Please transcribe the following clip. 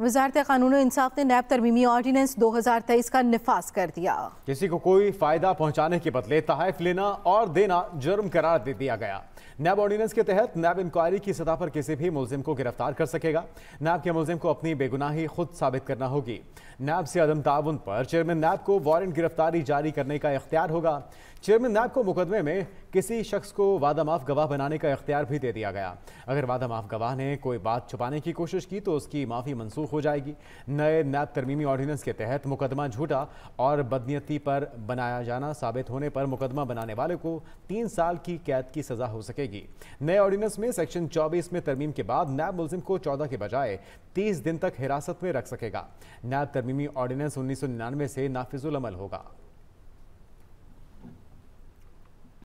वजारत कानून इंसाफ ने नैब तरमीमी ऑर्डीनेंस दो हज़ार तेईस का नफाज कर दिया किसी को कोई फ़ायदा पहुँचाने के बदले तहफ लेना और देना जुर्म करार दे दिया गया नैब ऑर्डीनेंस के तहत नैब इंक्वायरी की सतह पर किसी भी मुलिम को गिरफ्तार कर सकेगा नैब के मुलिम को अपनी बेगुनाही खुद साबित करना होगी नैब से अदम ताउन पर चेयरमैन नैब को वारंट गिरफ्तारी जारी करने का इख्तियार होगा चेयरमैन नैब को मुकदमे में किसी शख्स को वादा माफ गवाह बनाने का इख्तियार भी दे दिया गया अगर वादा माफ गवाह ने कोई बात छुपाने की कोशिश की तो उसकी माफ़ी मंसूख हो जाएगी नए नैब तरमीमी ऑर्डिनेंस के तहत मुकदमा झूठा और बदनीयती पर बनाया जाना साबित होने पर मुकदमा बनाने वाले को तीन साल की कैद की सज़ा हो सकेगी नए ऑर्डिनेंस में सेक्शन चौबीस में तरमीम के बाद नैब मुलिम को चौदह के बजाय तीस दिन तक हिरासत में रख सकेगा नैब तरमीमी ऑर्डिनेंस उन्नीस से नाफिजुलमल होगा